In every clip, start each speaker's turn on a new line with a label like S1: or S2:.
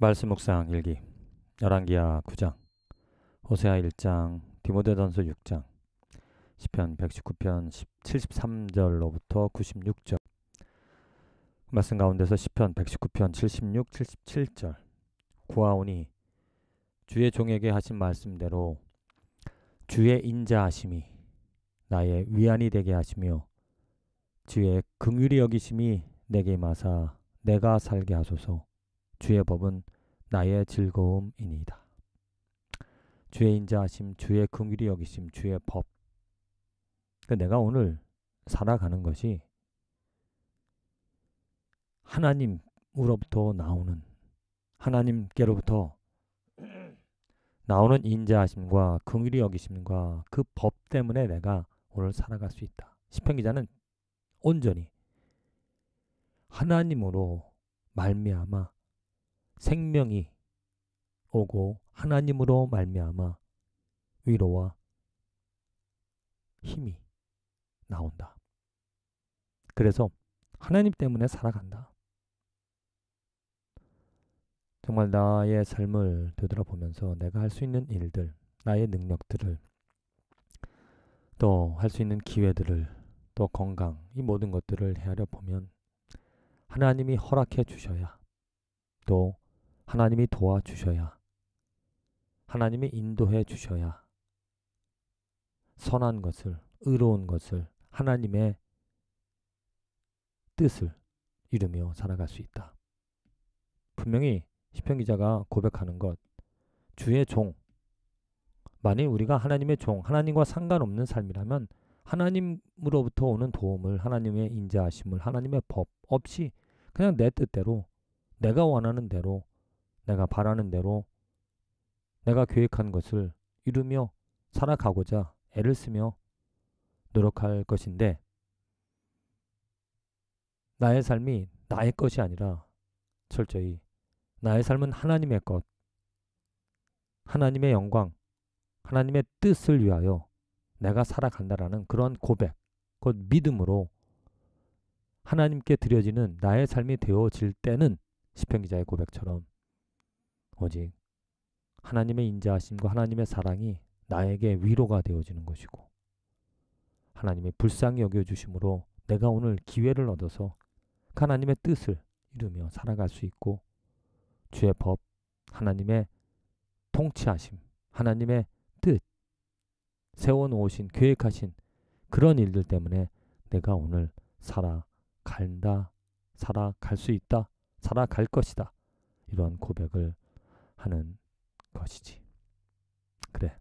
S1: 말씀 묵상 일기 열왕기하 9장 호세아 1장 디모데전서 6장 시편 119편 10, 73절로부터 96절 말씀 가운데서 시편 119편 76, 77절 구하오니 주의 종에게 하신 말씀대로 주의 인자하심이 나의 위안이 되게 하시며 주의 긍휼히 여기심이 내게 임하사 내가 살게 하소서 주의 법은 나의 즐거움이니이다. 주의 인자하심, 주의 긍휼히 여기심, 주의 법. 그러니까 내가 오늘 살아가는 것이 하나님으로부터 나오는 하나님께로부터 나오는 인자하심과 긍휼히 여기심과 그 법 때문에 내가 오늘 살아갈 수 있다. 시편 기자는 온전히 하나님으로 말미암아 생명이 오고 하나님으로 말미암아 위로와 힘이 나온다. 그래서 하나님 때문에 살아간다. 정말 나의 삶을 되돌아보면서 내가 할 수 있는 일들, 나의 능력들을 또 할 수 있는 기회들을 또 건강 이 모든 것들을 헤아려 보면 하나님이 허락해 주셔야 또 하나님이 도와주셔야, 하나님이 인도해 주셔야 선한 것을, 의로운 것을, 하나님의 뜻을 이루며 살아갈 수 있다. 분명히 시편 기자가 고백하는 것, 주의 종, 만일 우리가 하나님의 종, 하나님과 상관없는 삶이라면 하나님으로부터 오는 도움을 하나님의 인자하심을 하나님의 법 없이 그냥 내 뜻대로 내가 원하는 대로 내가 바라는 대로 내가 계획한 것을 이루며 살아가고자 애를 쓰며 노력할 것인데 나의 삶이 나의 것이 아니라 철저히 나의 삶은 하나님의 것, 하나님의 영광, 하나님의 뜻을 위하여 내가 살아간다라는 그런 고백, 곧 믿음으로 하나님께 드려지는 나의 삶이 되어질 때는 시편 기자의 고백처럼 오직 하나님의 인자하심과 하나님의 사랑이 나에게 위로가 되어지는 것이고 하나님의 불쌍히 여겨주심으로 내가 오늘 기회를 얻어서 하나님의 뜻을 이루며 살아갈 수 있고 주의 법, 하나님의 통치하심, 하나님의 뜻, 세워놓으신, 계획하신 그런 일들 때문에 내가 오늘 살아간다, 살아갈 수 있다, 살아갈 것이다. 이러한 고백을 하는 것이지. 그래.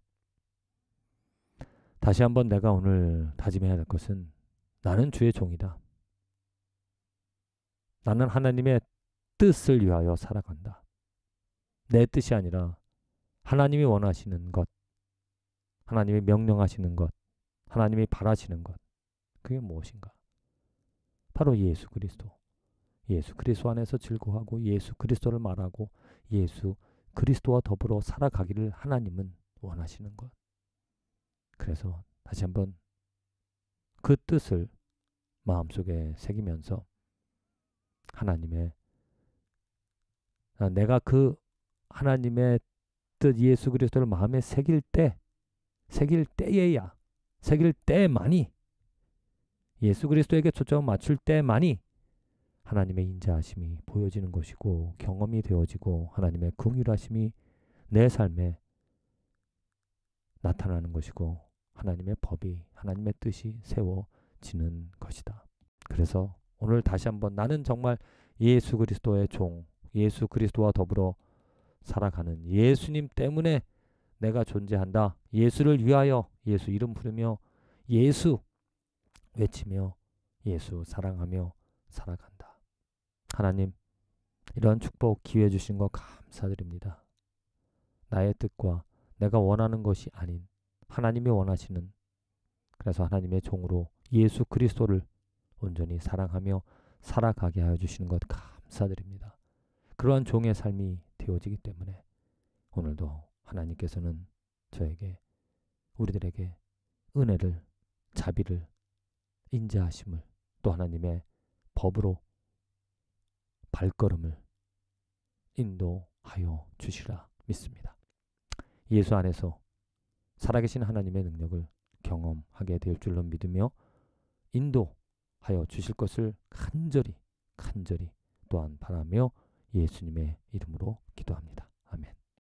S1: 다시 한번 내가 오늘 다짐해야 될 것은 나는 주의 종이다. 나는 하나님의 뜻을 위하여 살아간다. 내 뜻이 아니라 하나님이 원하시는 것, 하나님이 명령하시는 것, 하나님이 바라시는 것, 그게 무엇인가? 바로 예수 그리스도. 예수 그리스도 안에서 즐거워하고 예수 그리스도를 말하고 예수 그리스도와 더불어 살아가기를 하나님은 원하시는 것. 그래서 다시 한번 그 뜻을 마음속에 새기면서 하나님의 아, 내가 그 하나님의 뜻 예수 그리스도를 마음에 새길 때 새길 때에야 새길 때만이 예수 그리스도에게 초점을 맞출 때만이 하나님의 인자하심이 보여지는 것이고 경험이 되어지고 하나님의 긍휼하심이 내 삶에 나타나는 것이고 하나님의 법이 하나님의 뜻이 세워지는 것이다. 그래서 오늘 다시 한번 나는 정말 예수 그리스도의 종, 예수 그리스도와 더불어 살아가는 예수님 때문에 내가 존재한다. 예수를 위하여 예수 이름 부르며 예수 외치며 예수 사랑하며 살아간다. 하나님, 이런 축복 기회 주신 거 감사드립니다. 나의 뜻과 내가 원하는 것이 아닌 하나님이 원하시는 그래서 하나님의 종으로 예수 그리스도를 온전히 사랑하며 살아가게 하여 주시는 것 감사드립니다. 그러한 종의 삶이 되어지기 때문에 오늘도 하나님께서는 저에게 우리들에게 은혜를 자비를 인자하심을 또 하나님의 법으로 발걸음을 인도하여 주시라 믿습니다. 예수 안에서 살아계신 하나님의 능력을 경험하게 될 줄로 믿으며 인도하여 주실 것을 간절히 간절히 또한 바라며 예수님의 이름으로 기도합니다.